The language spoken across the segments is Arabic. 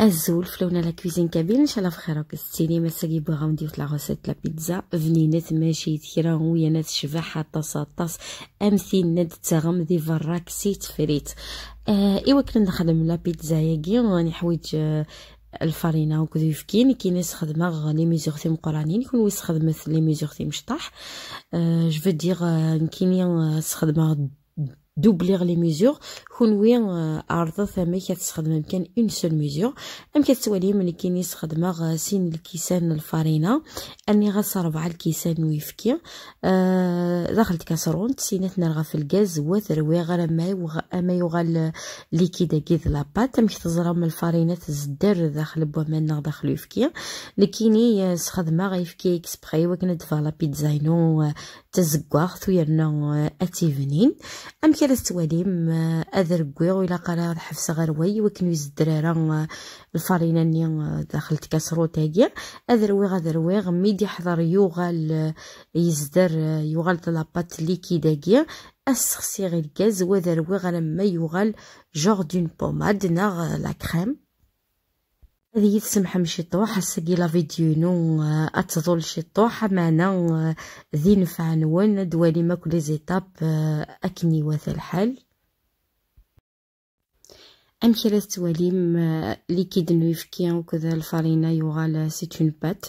الزول فلونا لا كويزين كابيل ان شاء الله بخير وكي ستيني مساكي بغا نديرو لا غوسيت لا بيتزا فنينات ماشي تيرا ويا ناس شباحة طاس طاس امثيل ناد تغم دي سيت فريت آه ايوا كنا نخدم لا بيتزا يا كيون راني حوايج آه الفرينه وكذا يفكين كي ناس خدمه لي ميزوغ تيم قرانين كون ويس خدمت لي ميزوغ تيم شطاح أه جو فو دير كينيا آه، خدمه دوبليغ لي ميزوغ كون كونوي عرضة ثمي كتستخدم كان اون سول ميزور ام كتولي ملي كيني استخدم سين الكيسان الفارينة اني غاس ربعة الكيسان ويفكي آه دخلت كاسرون تسينات نرغى في الغاز وثروي غير ما يوغ ما يوغال ليكيدا كيد لاباط امك تزرم الفارينة تزدر داخل بومان داخل يفكي لكيني استخدمها يفكي اكسبري وكنا دفا لا بيتزاينو آه، تزكواغ ثويرنا آه، اتيفنين ام كي هذا ركويغ الا قرا الحفص غير وي وكن يز الدرارة آه، الفرينة ني آه، داخل تكسروت هادي هذا رويغ ميدي حضر يوغال آه، يزدر يوغال طلابات ليكيد هادي اسخسي غير الغاز وهذا غير ما يوغال جوغ دون بوماد ناغ لا كريم هذه تسمح مشي طوح سقي لا فيديو نو اتظل شي طوح معنا ذي نفع نون دوالي ما كل زيتاب اكني واث الحال أمثلة التواليم آه، ليكيد كيان وكذا الفارينا يغال سيت اون بات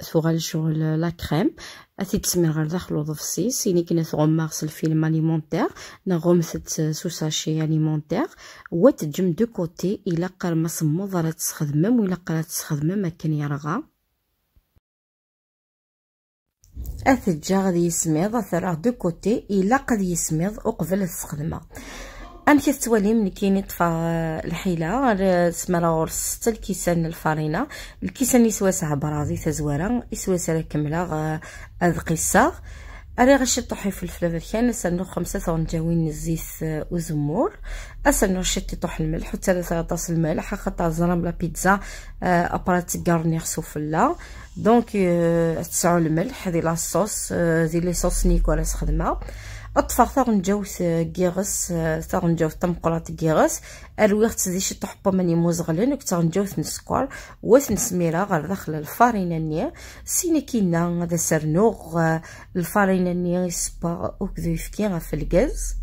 سوغال شغل لا كريم اثي تسمر غير داخلو ضفسيس يعني كنا ثغم مارس الفيلم اليمونتيغ نغوم ست سوساشي اليمونتيغ وتجم دو كوتي الى قرمص مضرة تستخدمم ولا قرات تستخدمم ما كان يرغى اثجا غادي يسميض اثرا دو كوتي الى قد يسميض وقبل تستخدمه امتي تولي ملي كاين يطفى الحيله تسمى راه ورست الكيسان الفرينه الكيسان يسواسع برازي تزوارا يسواسع كامله هذا قصه أري غشي طحي الفلفل بركان أسنو خمسة ثون جاوين الزيت وزمور أسنو شتي طح الملح وثلاثة طاس الملح خطا زرم لا بيتزا آه، أبرات كارنيغ سوفلا دونك آه، تسعو الملح هذه لا صوص هذه آه، لي صوص نيكولاس خدمة اطفر ثغن جوث كيغس ثغن جوث طمقراط كيغس الويغت دي شي طحبه ماني موزغلن كتغن جوث نسكر واث سميرة غير داخل الفارينه نيا سيني كينا هذا سرنوغ الفارينه ني سبا وكذا يفكي في الغاز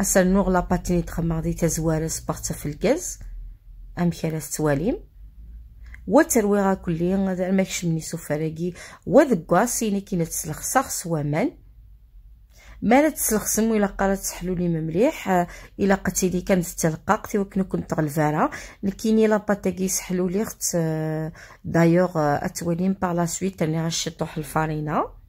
السرنوغ لا باتيني تخماردي تزوار سبارتا في الغاز ام كلاس و وترويغا كلي زعما كشمني سوفراكي وذكا سيني كينا تسلخ سخص ومان ما لا تسلخسم الا قرات تسحلو لي ممليح آه، الا قتيلي كانت تلقاقتي وكنا كنت غلفاره لكيني لا باتا كيسحلو لي خت آه، دايوغ آه، اتوليم باغ لا سويت انا غنشطوح الفارينه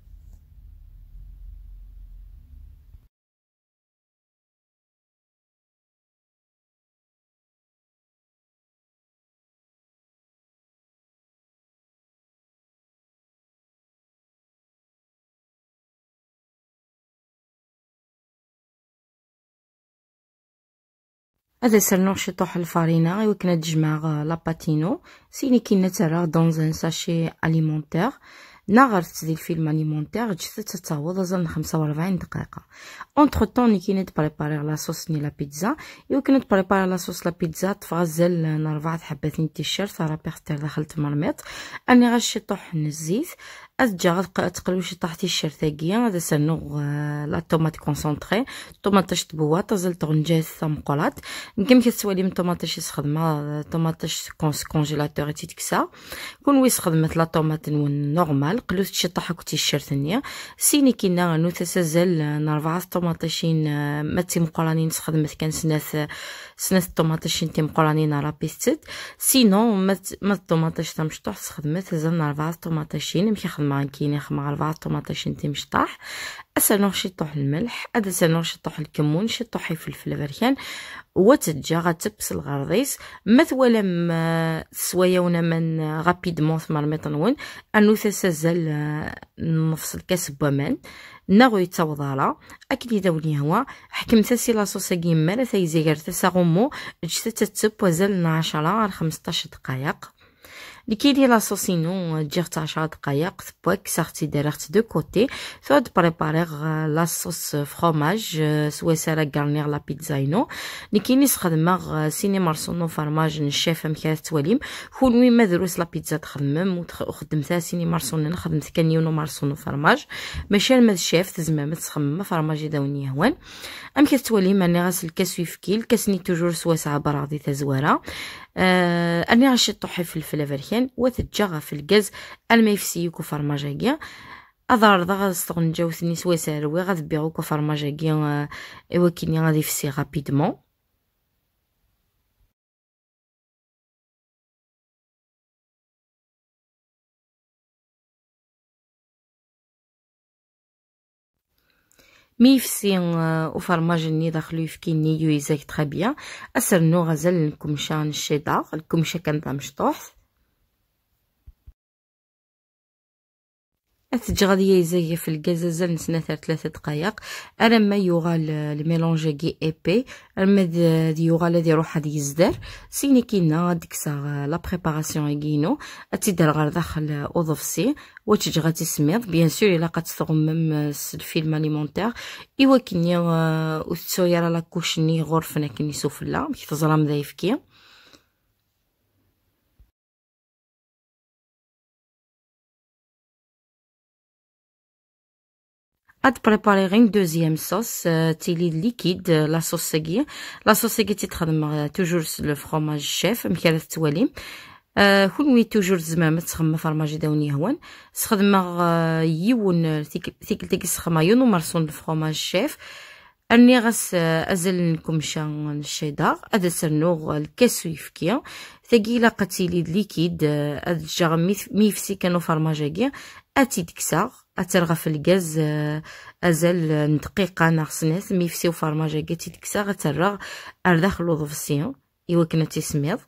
هذا سرنوع شطوح الفارينة يمكن تجمع آه، لاباتينو سيني كي نترى دون ان ساشي اليمونتيغ غير تسدي الفيلم اليمونتير جثت تتعوض زن 45 دقيقه اونتر طون ني كي نتبريباري لا صوص ني لا بيتزا يو كي نتبريباري لا صوص لا بيتزا تفغزل انا ربعة حبات ني تيشيرت راه بيغتير دخلت مرميط اني غاشي طوح الزيت اتجا تقلو شي طاح تيشيرت هاكيا هذا سنو آه، لا طوماط كونسونطخي طوماطاش تبوات زل تغنجات ثمقولات نكم كتسوالي من طوماطاش يسخدم طوماطاش كونس كونجيلاتور تيتكسا كون ويسخدمت لا طوماط نورمال قلوث تشطح كنتي ثنيا سيني كينا نو تسازل نربعة طوماطيشين آه، ما تيم قراني نسخدم كان سناس سناث طوماطيشين تيم قراني بيستد سينو ما الطوماطيش تمشطح تخدمت زل نربعة طوماطيشين مشي خدمة كيني خدمة ربعة طوماطيشين تيمشطح أسا شطوح الملح أدسا شطوح الكمون شطوح الفلفل بركان وتجا غتبس الغرضيس مثولا ما ونا من غابيدمون ثمر ميطنون أنو تسازل آه، نفس الكاس بومان ناغو يتوضالا أكلي دولي هوا حكم تاسي لاصوصا كيما لا تايزيغر تاسا غومو جتا تتب وزال 10 على 15 دقايق اللي كيدير صوصينو تجي حتى 10 دقائق بوك سارتي ديرت دو كوتي بريباري لا لاصوص فخوماج سوا سيرا كارنيغ لا بيتزاينو اللي كيني سخدمغ سيني مارسونو فرماج نشاف مكا تواليم كون وي ما دروس لا بيتزا تخمم وخدمتها سيني نخدمت خدمت كانيونو مارسونو فرماج ماشي ما الشاف ما تخمم فرماج داوني هوان ام توليم انا غاس الكاس ويفكي الكاس ني توجور سوا ساعه براضي تزواره آه، أني عشت طحي في الفلافلكان وثجاغا في الكاز الميفسي كفرماجاكيا أضر ضغط استغنجا وثني سويسار وي غادي بيعو كفرماجاكيا إوا آه، كيني غادي يفسي غابيدمون ميفسي آه، ني داخلو يفكيني يو يزاك تخي بيان اسر نو غزال الكمشة نشيدة الكمشة كندا مشطوح أتج غادي يزيف الكازازال نسناثر ثلاثة دقايق أنا ما يغال الميلونجي كي إيبي أما دي يغال هادي روح هادي يزدر سيني كينا ديك سا لا بريباراسيون كينو أتيدر غار داخل اوضفسي واتج غادي سميض بيان سور إلا قد تغمم الفيلم أليمونتيغ إوا كيني أوتسويا لا كوشني غرفنا كيني سوفلا كي تزرام ذايفكي بريباري غير دوزيام صوص تيلي ليكيد لاصوص صوصيكي لاصوص صوصيكي تتخدم توجور لو فروماج شيف مكيرات التواليم كلوي توجور زمامة تخمم فرماجي داوني هوان تخدم يون تيكل تيكي سخما يون ومرسون الفروماج شيف اني غس ازل لكم شان الشيدار هذا سنوغ الكاسو يفكي ثقيله قتيلي ليكيد هاد الجا ميفسي كانو فرماجاكي اتي اترغى في الغاز آه، ازال دقيقه ناقصنات مي فسيو فارماجا كاتي ديكسا غترغ ارداخ لوض فسيون يوكنا تسميض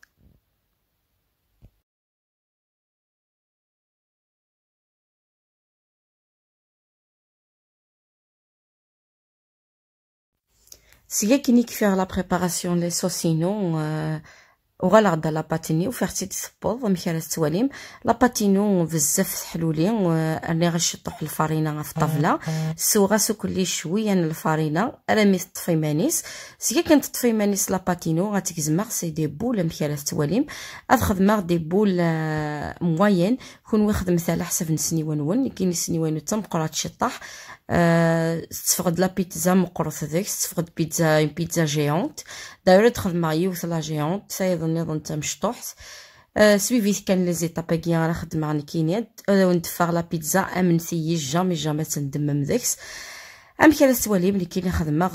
سيا فيها كيفيه لا بريباراسيون لي سوسينو وغنغدا لاباتيني وفيغتي تصبض مكراس تواليم لاباتينو بزاف حلولي راني غنشطوح الفرينه في الطفله سوغا سو كلي شويه الفرينه رامي تطفي مانيس سكا كنت تطفي مانيس لاباتينو غتكزما سي دي بول مكراس التواليم اخذ مار دي بول آه، موين كون واخد مثال على حسب السنيوان كاين السنيوان حتى مقرات الشطاح أه تفقد لا بيتزا مقرص هذيك تفقد بيتزا بيتزا جيونت دايره تخدم يوث لا جيونت سايض النظام تاع مشطوحت أه سويفيت كان لي زيتاب كي راه خدمه نكينيت كينيد ندفع لا بيتزا امن جامي جامي تندمم ذيكس امثال السواليم ملي كاين خدمه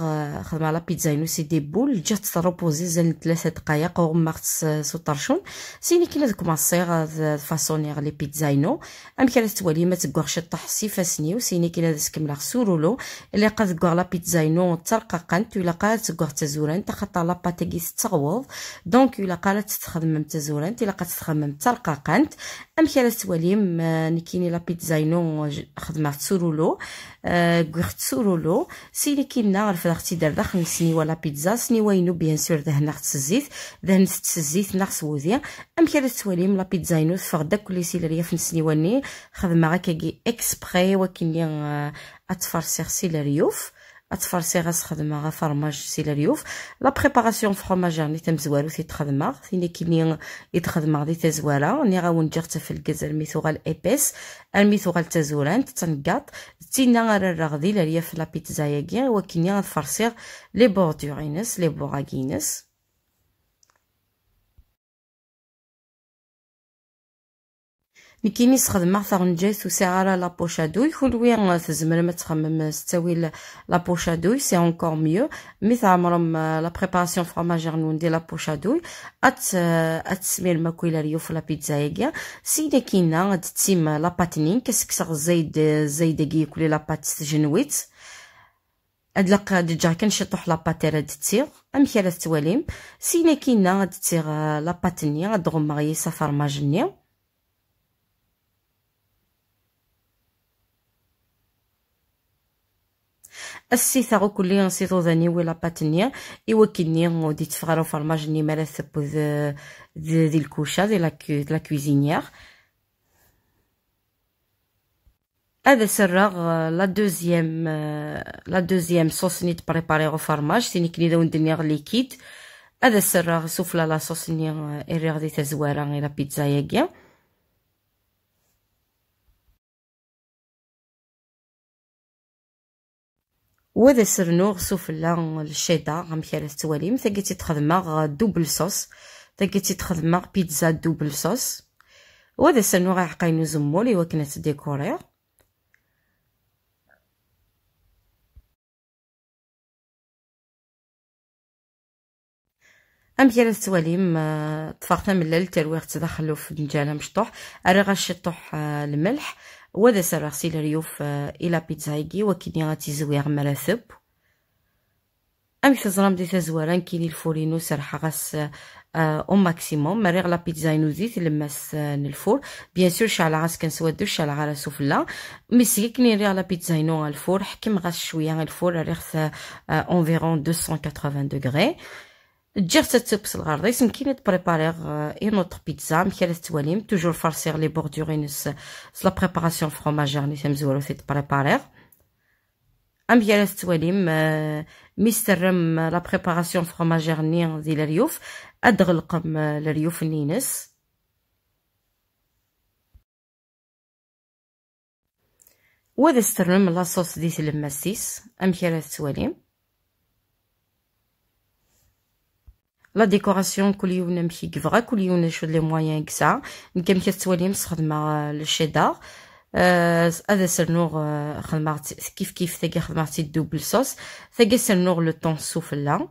خدمه على بيتزا سي دي بول جات تروبوزي زين ثلاثه دقائق وما سو طرشون سيني كاين هذوك ماسيغ فاسوني لي بيتزاينو امثال ما تكوغش سي فاسني وسيني كاين هذا سكملا سورولو اللي قاد كوغ لا بيتزاينو ترققنت ولا قالت كوغ تزوران تخطى لا باتيكيس تغوض دونك الا قالت تخدم تزوران الا قالت تخمم ترققنت امشي على السواليم نكيني لا بيتزاينو خدمه تسورولو غير تسورولو سيلي كينا رفض اختي دار داخل سني ولا بيتزا وينو بيان سور ده نخت الزيت دهن ست الزيت نخت وذي امشي على السواليم لا بيتزاينو فغ داك كل سيلريا في وني خدمه غاكي اكسبري وكيني اتفرسيغ سيلريوف اتفرسي غنخدم غفرماج سيلا اليوف لا بريباراسيون فروماجير ني تمزوالو تيتخدم ثيني كيني يتخدم دي تزوالا ني غاونجر في الكازا الميثو غال ايبيس الميثو غال تنقاط تينا غرغدي لاليا في لا بيتزايا كي وكيني غنفرسي لي بوردور لي بوغاكينس نكيني ثغن جيس و جاي لابوشا دوي لابوشادوي كلوي تزمر ما تخمم لابوشا دوي سي اونكوغ ميو مي لابريباراسيون لا نون فرماجير لابوشا دوي ات اتسمي الماكويلا ريو في لابيتزايا سي كينا تسيم لاباتنين كسكسر زايد زايد كي كولي لابات جنويت هاد ادلق ديجا كنشطوح لاباط راه دتيغ امشي راه تواليم سينا كينا غاد تيغ لاباتنيا غاد غادغمر يسافر ماجني السيثاغ كلي نسيتو ذاني ولا باتنيا يوكلني ودي تفغرو فرماج ني مالا ثبو ذي ذي الكوشا ذي لا كويزينيير هذا سراغ لا دوزيام لا دوزيام صوص ني تبريباري غو فرماج سيني كني داون دنيغ ليكيد هذا سراغ سوفلا لا صوص ني اريغ دي تزوارا غير بيتزا ياكيا وذا سرنوغ سوفلا الشيدار غم كيرا تواليم تاكيتي تخدمه دوبل صوص تاكيتي تخدمه بيتزا دوبل صوص وهذا سرنوغ عقاينو زمولي وكنا تديكوري ام كيرا تواليم طفاقنا آه، من الليل ترويغ تدخلو في فنجانه مشطوح اري غاشي طوح آه، الملح وذا سرغسي الريوف الى بيتزايكي وكيني غاتي زويغ مراثب امي تزرام دي تزوران كيني الفورينو سرحا غاس او آه، ماكسيموم مريغ لا بيتزا ينوزي تلمس الفور آه، بيان سور شعل غاس كنسودو شعل غا سفلا مي سي كني ريغ لا بيتزا ينو الفور حكم غاس شويه الفور ريغ اونفيرون آه، 280 دوغري جيغ تبس الغرضيس يمكن بريباريغ اون اوتر بيتزا مكالا تواليم توجور فارسيغ لي بوردورينس لا بريباراسيون فروماجير لي تمزورو في بريباريغ امكالا تواليم ميسترم لا بريباراسيون فروماجير ني ديال الريوف ادغلقم الريوف نينس وهذا استرم لاصوص ديال الماسيس امكالا تواليم لا ديكوراسيون كل يوم نمشي كفرا كل يوم نشوف لي موايان كسا نكمل كتسوالي مستخدمه آه، الشيدار آه، هذا سرنوغ آه، خدمه كيف كيف ثقه خدمه دوبل صوص ثقه سرنوغ لو طون سوفلا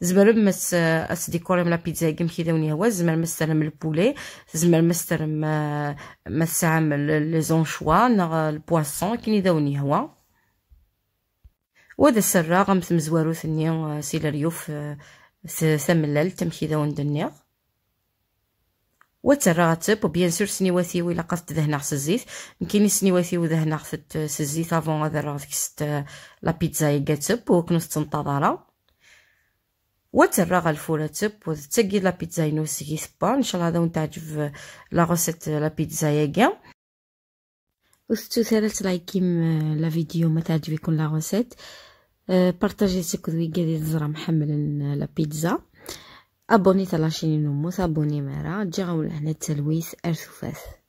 زمر مس اس ديكور لا بيتزا كيم كي داوني هو زمر مسترم البولي زمر مسترم مستعمل لي زونشوا نغ البواسون كيني داوني هو وهذا السراغ مثل مزوارو ثني سيلاريو في سمللت مشي وندنيا الدنيا وتراتب وبيان سور سنيواتي ولا قصد ذهنا خص الزيت يمكن سنيواتي وذهنا خص الزيت افون هذا راه ست لا بيتزا يقاتب وكنوس تنتظرها وترغى الفولة تب وتسقي لا بيتزا ينوسي سبا ان شاء الله هذا ونتعجب لا غوسيت لا بيتزا وستو ثلاث لايكيم لا فيديو ما تعجبكم لا غوسيت بارطاجيتك دوي ديال تزرع محملا لا بيتزا ابوني تلاشيني نموت ابوني مرا تجي غنولي هنا التلويث ارثوفاث